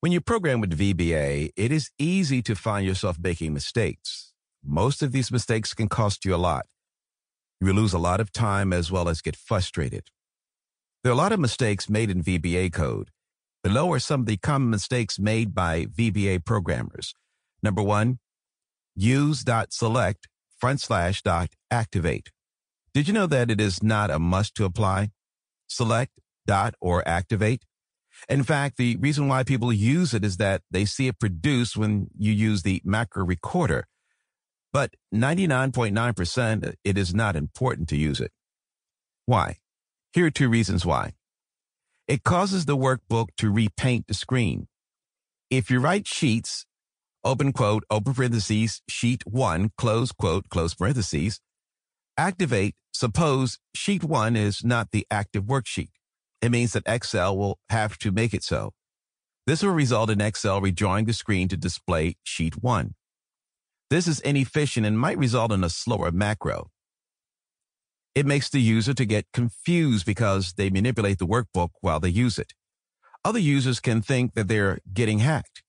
When you program with VBA, it is easy to find yourself making mistakes. Most of these mistakes can cost you a lot. You will lose a lot of time as well as get frustrated. There are a lot of mistakes made in VBA code. Below are some of the common mistakes made by VBA programmers. Number one, use select front slash dot activate. Did you know that it is not a must to apply? Select dot or activate in fact, the reason why people use it is that they see it produced when you use the macro recorder. But 99.9%, it is not important to use it. Why? Here are two reasons why. It causes the workbook to repaint the screen. If you write sheets, open quote, open parentheses, sheet one, close quote, close parentheses, activate, suppose sheet one is not the active worksheet it means that Excel will have to make it so. This will result in Excel rejoining the screen to display sheet one. This is inefficient and might result in a slower macro. It makes the user to get confused because they manipulate the workbook while they use it. Other users can think that they're getting hacked.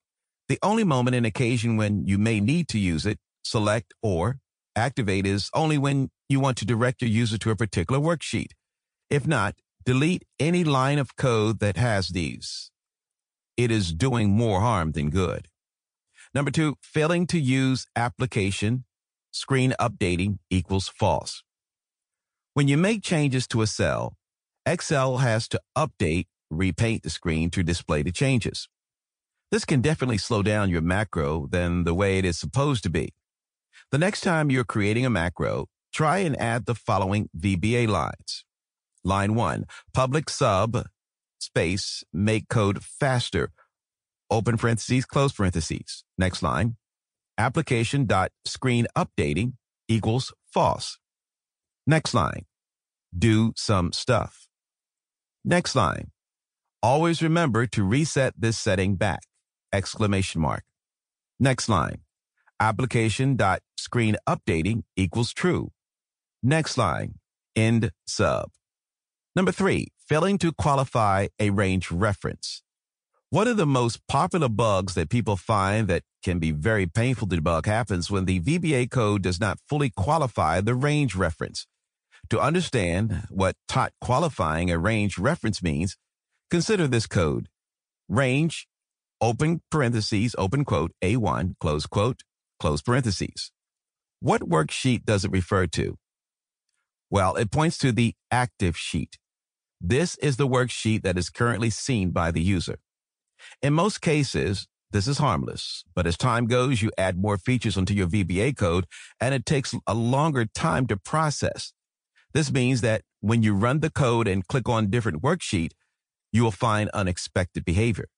The only moment and occasion when you may need to use it, select or activate is only when you want to direct your user to a particular worksheet. If not, Delete any line of code that has these. It is doing more harm than good. Number two, failing to use application screen updating equals false. When you make changes to a cell, Excel has to update, repaint the screen to display the changes. This can definitely slow down your macro than the way it is supposed to be. The next time you're creating a macro, try and add the following VBA lines. Line one, public sub space make code faster. Open parentheses, close parentheses. Next line, application dot screen updating equals false. Next line, do some stuff. Next line, always remember to reset this setting back, exclamation mark. Next line, application dot screen updating equals true. Next line, end sub. Number three, failing to qualify a range reference. One of the most popular bugs that people find that can be very painful to debug happens when the VBA code does not fully qualify the range reference. To understand what tot qualifying a range reference means, consider this code. Range, open parentheses, open quote, A1, close quote, close parentheses. What worksheet does it refer to? Well, it points to the active sheet. This is the worksheet that is currently seen by the user. In most cases, this is harmless, but as time goes, you add more features onto your VBA code and it takes a longer time to process. This means that when you run the code and click on different worksheet, you will find unexpected behavior.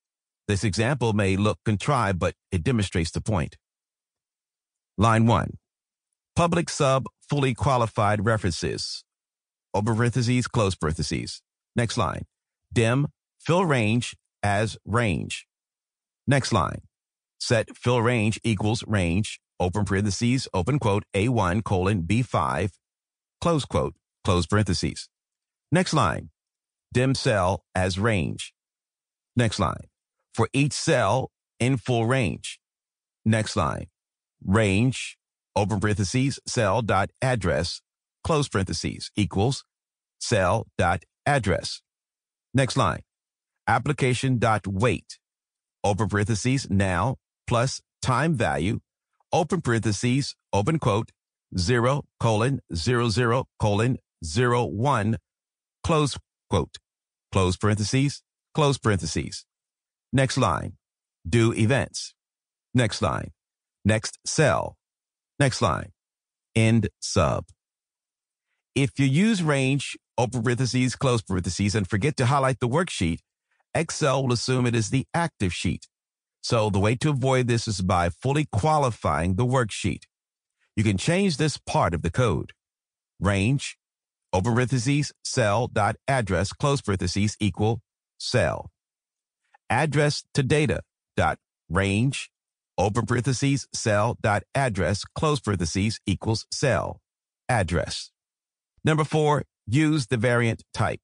This example may look contrived, but it demonstrates the point. Line one, public sub fully qualified references, over parentheses, close parentheses. Next line. Dim fill range as range. Next line. Set fill range equals range, open parentheses, open quote, A1 colon B5, close quote, close parentheses. Next line. Dim cell as range. Next line. For each cell in full range. Next line. Range, open parentheses, cell dot address, close parentheses, equals cell dot address. Next line, application wait, open parentheses now, plus time value, open parentheses, open quote, 0 colon 00 colon 01, close quote, close parentheses, close parentheses. Next line, do events. Next line, next cell. Next line, end sub. If you use range, open parentheses, close parentheses, and forget to highlight the worksheet, Excel will assume it is the active sheet. So the way to avoid this is by fully qualifying the worksheet. You can change this part of the code. Range, open parentheses, cell dot address close parentheses, equal cell. Address to data dot range, open parentheses, cell dot address close parentheses, equals cell. Address. Number four, use the variant type.